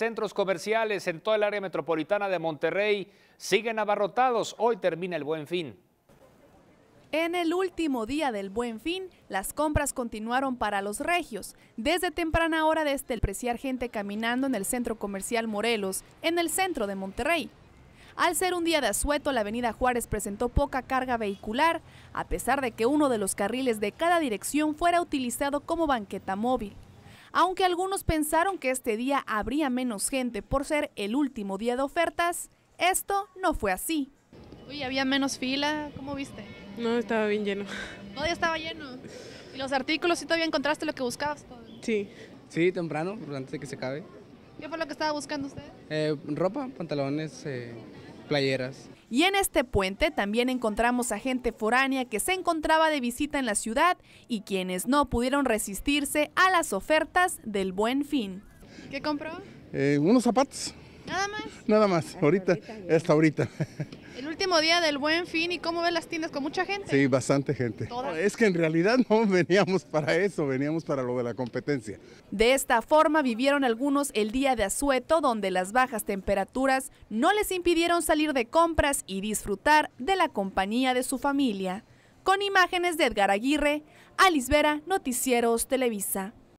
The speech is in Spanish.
centros comerciales en toda el área metropolitana de Monterrey siguen abarrotados. Hoy termina el buen fin. En el último día del Buen Fin, las compras continuaron para los regios. Desde temprana hora de este, el preciar gente caminando en el centro comercial Morelos, en el centro de Monterrey. Al ser un día de asueto, la avenida Juárez presentó poca carga vehicular, a pesar de que uno de los carriles de cada dirección fuera utilizado como banqueta móvil. Aunque algunos pensaron que este día habría menos gente por ser el último día de ofertas, esto no fue así. Uy, había menos fila, ¿cómo viste? No, estaba bien lleno. Todavía estaba lleno. ¿Y los artículos si todavía encontraste lo que buscabas? Sí. Sí, temprano, pues, antes de que se acabe. ¿Qué fue lo que estaba buscando usted? Eh, ropa, pantalones, eh, playeras. Y en este puente también encontramos a gente foránea que se encontraba de visita en la ciudad y quienes no pudieron resistirse a las ofertas del buen fin. ¿Qué compró? Eh, unos zapatos. ¿Nada más? Nada más, ahorita, hasta ahorita. El último día del Buen Fin, ¿y cómo ves las tiendas? ¿Con mucha gente? Sí, bastante gente. Es que en realidad no veníamos para eso, veníamos para lo de la competencia. De esta forma vivieron algunos el día de azueto, donde las bajas temperaturas no les impidieron salir de compras y disfrutar de la compañía de su familia. Con imágenes de Edgar Aguirre, Alice Vera, Noticieros Televisa.